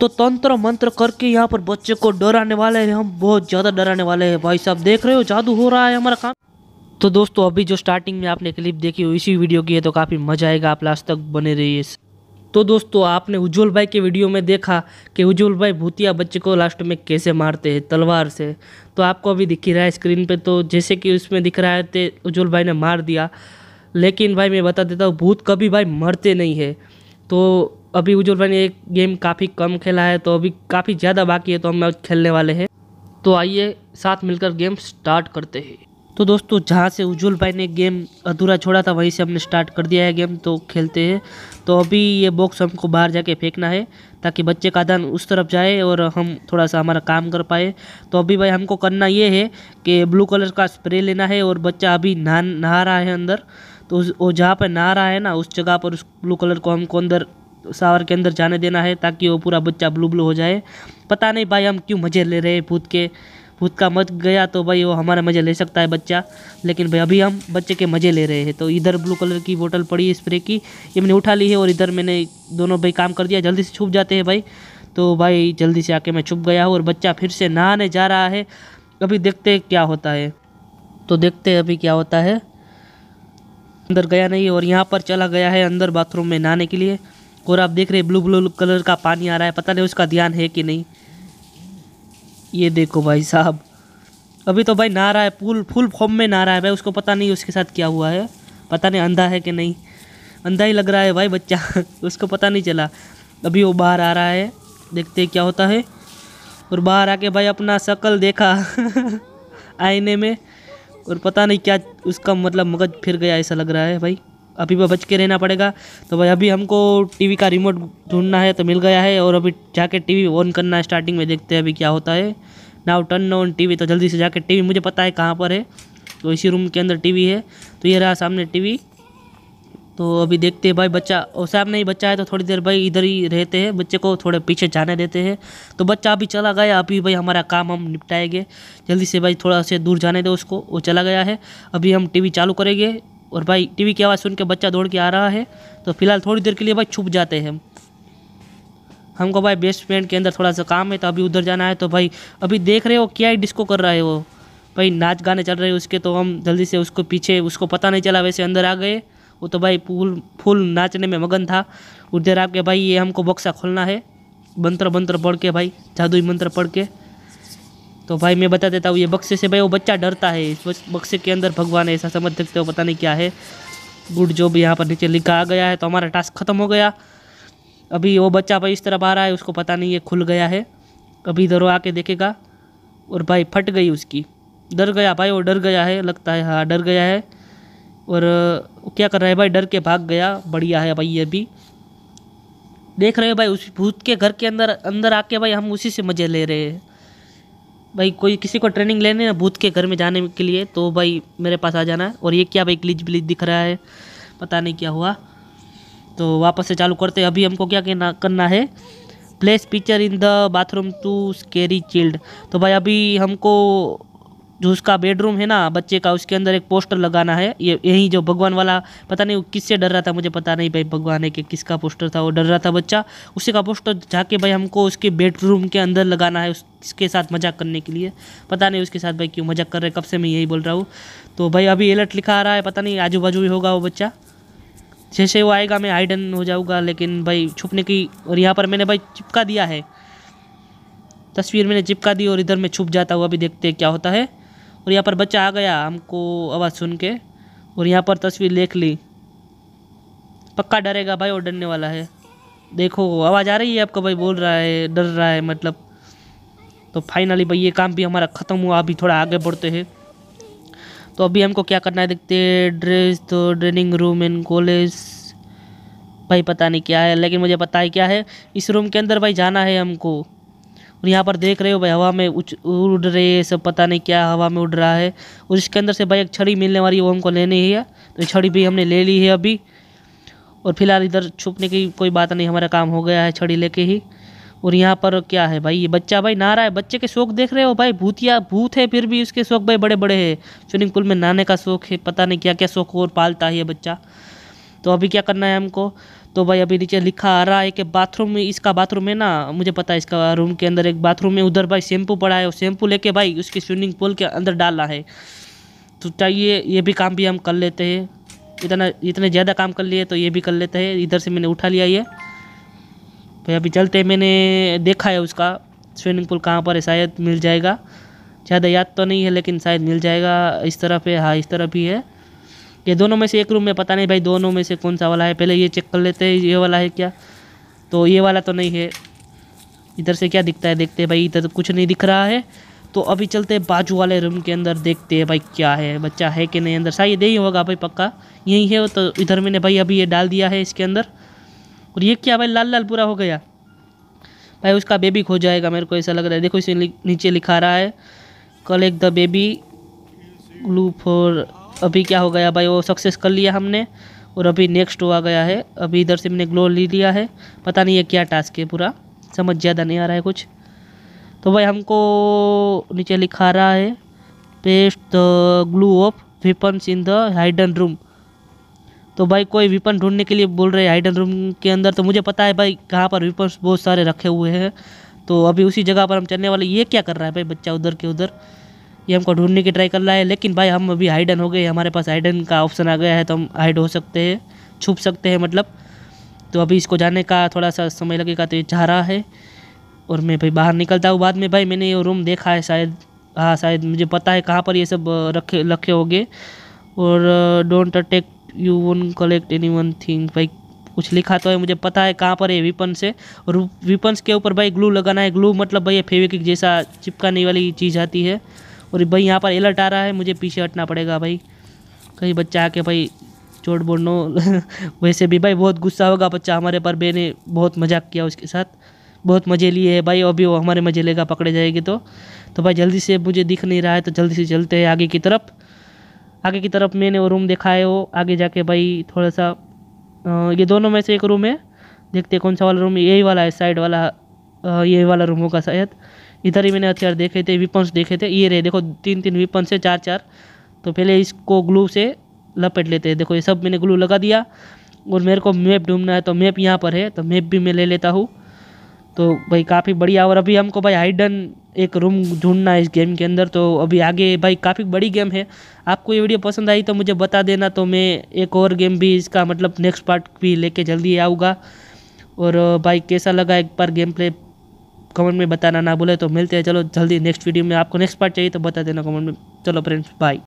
तो तंत्र मंत्र करके यहाँ पर बच्चे को डराने वाले हैं हम बहुत ज़्यादा डराने वाले हैं भाई साहब देख रहे हो जादू हो रहा है हमारा काम तो दोस्तों अभी जो स्टार्टिंग में आपने क्लिप देखी हो इसी वीडियो की है तो काफ़ी मजा आएगा आप लास्ट तक बने रहिए तो दोस्तों आपने उज्ज्वल भाई के वीडियो में देखा कि उज्ज्वल भाई भूतिया बच्चे को लास्ट में कैसे मारते हैं तलवार से तो आपको अभी दिख ही रहा है स्क्रीन पे तो जैसे कि उसमें दिख रहा है उज्ज्वल भाई ने मार दिया लेकिन भाई मैं बता देता हूँ भूत कभी भाई मरते नहीं है तो अभी उज्जवल भाई ने एक गेम काफ़ी कम खेला है तो अभी काफ़ी ज़्यादा बाकी है तो हम मैच खेलने वाले हैं तो आइए साथ मिलकर गेम स्टार्ट करते हैं तो दोस्तों जहाँ से उज्जवल भाई ने गेम अधूरा छोड़ा था वहीं से हमने स्टार्ट कर दिया है गेम तो खेलते हैं तो अभी ये बॉक्स हमको बाहर जाके फेंकना है ताकि बच्चे का दान उस तरफ जाए और हम थोड़ा सा हमारा काम कर पाए तो अभी भाई हमको करना ये है कि ब्लू कलर का स्प्रे लेना है और बच्चा अभी नहा नहा रहा है अंदर तो वो जहाँ पर नहा रहा है ना उस जगह पर उस ब्लू कलर को हमको अंदर सावर के अंदर जाने देना है ताकि वो पूरा बच्चा ब्लू ब्लू हो जाए पता नहीं भाई हम क्यों मज़े ले रहे हैं भूत के भूत का मत गया तो भाई वो हमारा मज़े ले सकता है बच्चा लेकिन भाई अभी हम बच्चे के मज़े ले रहे हैं तो इधर ब्लू कलर की बोतल पड़ी है स्प्रे की ये मैंने उठा ली है और इधर मैंने दोनों भाई काम कर दिया जल्दी से छुप जाते हैं भाई तो भाई जल्दी से आके मैं छुप गया हूँ और बच्चा फिर से नहाने जा रहा है अभी देखते क्या होता है तो देखते हैं अभी क्या होता है अंदर गया नहीं और यहाँ पर चला गया है अंदर बाथरूम में नहाने के लिए और आप देख रहे हैं ब्लू ब्लू कलर का पानी आ रहा है पता नहीं उसका ध्यान है कि नहीं ये देखो भाई साहब अभी तो भाई नारा रहा है फुल फुल फॉर्म में नारा रहा है भाई उसको पता नहीं उसके साथ क्या हुआ है पता नहीं अंधा है कि नहीं अंधा ही लग रहा है भाई बच्चा उसको पता नहीं चला अभी वो बाहर आ रहा है देखते क्या होता है और बाहर आके भाई अपना शकल देखा आईने में और पता नहीं क्या उसका मतलब मगज फिर गया ऐसा लग रहा है भाई अभी बच के रहना पड़ेगा तो भाई अभी हमको टीवी का रिमोट ढूंढना है तो मिल गया है और अभी जाके टीवी ऑन करना है स्टार्टिंग में देखते हैं अभी क्या होता है नाउ टर्न ऑन टीवी तो जल्दी से जाके टीवी मुझे पता है कहाँ पर है तो इसी रूम के अंदर टीवी है तो ये रहा सामने टीवी तो अभी देखते हैं भाई बच्चा और सामने ही बच्चा है तो थोड़ी देर भाई इधर ही रहते हैं बच्चे को थोड़े पीछे जाने देते हैं तो बच्चा अभी चला गया अभी भाई हमारा काम हम निपटाएंगे जल्दी से भाई थोड़ा से दूर जाने दो उसको वो चला गया है अभी हम टीवी चालू करेंगे और भाई टीवी की आवाज़ सुन के बच्चा दौड़ के आ रहा है तो फिलहाल थोड़ी देर के लिए भाई छुप जाते हैं हमको भाई बेसमेंट के अंदर थोड़ा सा काम है तो अभी उधर जाना है तो भाई अभी देख रहे हो क्या ही डिस्को कर रहा है वो भाई नाच गाने चल रहे उसके तो हम जल्दी से उसको पीछे उसको पता नहीं चला वैसे अंदर आ गए वो तो भाई फूल फूल नाचने में मगन था उधर आपके भाई ये हमको बक्सा खोलना है मंत्र मंत्र पढ़ के भाई जादुई मंत्र पढ़ के तो भाई मैं बता देता हूँ ये बक्से से भाई वो बच्चा डरता है इस बक्से के अंदर भगवान ऐसा समझ सकते हो पता नहीं क्या है गुड जॉब यहाँ पर नीचे लिखा आ गया है तो हमारा टास्क ख़त्म हो गया अभी वो बच्चा भाई इस तरफ आ रहा है उसको पता नहीं ये खुल गया है अभी इधर वो आके देखेगा और भाई फट गई उसकी डर गया भाई वो डर गया है लगता है हाँ डर गया है और क्या कर रहा है भाई डर के भाग गया बढ़िया है भाई ये भी देख रहे हो भाई उस भूत के घर के अंदर अंदर आके भाई हम उसी से मज़े ले रहे हैं भाई कोई किसी को ट्रेनिंग लेने ना भूत के घर में जाने के लिए तो भाई मेरे पास आ जाना और ये क्या भाई क्लिच ब्लिच दिख रहा है पता नहीं क्या हुआ तो वापस से चालू करते अभी हमको क्या कहना करना है place picture in the bathroom to scary child तो भाई अभी हमको जो उसका बेडरूम है ना बच्चे का उसके अंदर एक पोस्टर लगाना है ये यही जो भगवान वाला पता नहीं वो किससे डर रहा था मुझे पता नहीं भाई भगवान है कि किसका पोस्टर था वो डर रहा था बच्चा उसी का पोस्टर जाके भाई हमको उसके बेडरूम के अंदर लगाना है उसके साथ मजाक करने के लिए पता नहीं उसके साथ भाई क्यों मजाक कर रहे कब से मैं यही बोल रहा हूँ तो भाई अभी अलर्ट लिखा आ रहा है पता नहीं आजू बाजू भी होगा वो बच्चा जैसे वो आएगा मैं हाइडन हो जाऊँगा लेकिन भाई छुपने की और यहाँ पर मैंने भाई चिपका दिया है तस्वीर मैंने चिपका दी और इधर मैं छुप जाता हूँ अभी देखते हैं क्या होता है और यहाँ पर बच्चा आ गया हमको आवाज़ सुन के और यहाँ पर तस्वीर देख ली पक्का डरेगा भाई और डरने वाला है देखो आवाज़ आ रही है आपका भाई बोल रहा है डर रहा है मतलब तो फाइनली भाई ये काम भी हमारा ख़त्म हुआ अभी थोड़ा आगे बढ़ते हैं तो अभी हमको क्या करना है देखते हैं ड्रेस तो ड्रेनिंग रूम इन कॉलेज भाई पता नहीं क्या है लेकिन मुझे पता है क्या है इस रूम के अंदर भाई जाना है हमको और यहाँ पर देख रहे हो भाई हवा में उच उड़ रहे हैं सब पता नहीं क्या हवा में उड़ रहा है और इसके अंदर से भाई एक छड़ी मिलने वाली वो हमको लेनी है तो छड़ी भी हमने ले ली है अभी और फिलहाल इधर छुपने की कोई बात नहीं हमारा काम हो गया है छड़ी लेके ही और यहाँ पर क्या है भाई ये बच्चा भाई नहा रहा है बच्चे के शौक देख रहे हो भाई भूतिया भूत है फिर भी उसके शौक भाई बड़े बड़े हैं स्विमिंग पूल में नहाने का शौक है पता नहीं क्या क्या शौक और पालता है ये बच्चा तो अभी क्या करना है हमको तो भाई अभी नीचे लिखा आ रहा है कि बाथरूम में इसका बाथरूम है ना मुझे पता है इसका रूम के अंदर एक बाथरूम है उधर भाई शैम्पू पड़ा है और शैम्पू लेके भाई उसके स्विमिंग पूल के अंदर डाला है तो चाहिए ये भी काम भी हम कर लेते हैं इतना इतने ज़्यादा काम कर लिए तो ये भी कर लेते हैं इधर से मैंने उठा लिया ये भाई अभी चलते मैंने देखा है उसका स्विमिंग पूल कहाँ पर है शायद मिल जाएगा ज़्यादा याद तो नहीं है लेकिन शायद मिल जाएगा इस तरफ है हाँ इस तरफ ही है ये दोनों में से एक रूम में पता नहीं भाई दोनों में से कौन सा वाला है पहले ये चेक कर लेते हैं ये वाला है क्या तो ये वाला तो नहीं है इधर से क्या दिखता है देखते हैं भाई इधर तो कुछ नहीं दिख रहा है तो अभी चलते हैं बाजू वाले रूम के अंदर देखते हैं भाई क्या है बच्चा है कि नहीं अंदर शायद यही होगा भाई पक्का यही है तो इधर मैंने भाई अभी ये डाल दिया है इसके अंदर और ये क्या भाई लाल लाल पूरा हो गया भाई उसका बेबी खो जाएगा मेरे को ऐसा लग रहा है देखो इसे नीचे लिखा रहा है collect the baby glue for अभी क्या हो गया भाई वो सक्सेस कर लिया हमने और अभी नेक्स्ट वो आ गया है अभी इधर से मैंने ग्लो ले लिया है पता नहीं ये क्या टास्क है पूरा समझ ज़्यादा नहीं आ रहा है कुछ तो भाई हमको नीचे लिखा रहा है paste the glue of weapons in the hidden room तो भाई कोई वेपन ढूंढने के लिए बोल रहे हैं हाइडन रूम के अंदर तो मुझे पता है भाई कहाँ पर वेपन्स बहुत सारे रखे हुए हैं तो अभी उसी जगह पर हम चलने वाले ये क्या कर रहा है भाई बच्चा उधर के उधर ये हमको ढूंढने की ट्राई कर रहा है लेकिन भाई हम अभी हाइडन हो गए हमारे पास हाइडन का ऑप्शन आ गया है तो हम हाइड हो सकते हैं छुप सकते हैं मतलब तो अभी इसको जाने का थोड़ा सा समय लगेगा तो ये चाह रहा है और मैं भाई बाहर निकलता हूँ बाद में भाई मैंने ये रूम देखा है शायद हाँ शायद मुझे पता है कहाँ पर ये सब रखे रखे हो और don't attack you one collect any one thing भाई कुछ लिखा तो है मुझे पता है कहाँ पर है वीपन से और वीपन्स के ऊपर भाई ग्लू लगाना है ग्लू मतलब भाई ये जैसा चिपकाने वाली चीज़ आती है और भाई यहाँ पर एलर्ट आ रहा है मुझे पीछे हटना पड़ेगा भाई कहीं बच्चा आके भाई चोट बोल नो वैसे भी भाई बहुत गुस्सा होगा बच्चा हमारे पर बे ने बहुत मजाक किया उसके साथ बहुत मज़े लिए है भाई अभी वो हमारे मज़े लेगा पकड़े जाएगी तो तो भाई जल्दी से मुझे दिख नहीं रहा है तो जल्दी से चलते हैं आगे की तरफ आगे की तरफ मैंने वो रूम देखा है वो आगे जाके भाई थोड़ा सा ये दोनों में से एक रूम है देखते कौन सा वाला रूम यही वाला है साइड वाला यही वाला रूम होगा शायद इधर ही मैंने हथियार देखे थे वीपन्स देखे थे ये रहे देखो तीन तीन वीपन्स है चार चार तो पहले इसको ग्लू से लपेट लेते हैं देखो ये सब मैंने ग्लू लगा दिया और मेरे को मैप ढूंढना है तो मैप यहाँ पर है तो मैप भी मैं ले लेता हूँ तो भाई काफ़ी बढ़िया और अभी हमको भाई हाइडन एक रूम ढूंढना है इस गेम के अंदर तो अभी आगे भाई काफ़ी बड़ी गेम है आपको ये वीडियो पसंद आई तो मुझे बता देना तो मैं एक और गेम भी इसका मतलब नेक्स्ट पार्ट भी लेके जल्दी आऊँगा और भाई कैसा लगा एक बार गेम प्ले कमेंट में बताना ना भूले तो मिलते हैं चलो जल्दी नेक्स्ट वीडियो में आपको नेक्स्ट पार्ट चाहिए तो बता देना कमेंट में चलो फ्रेंड्स बाय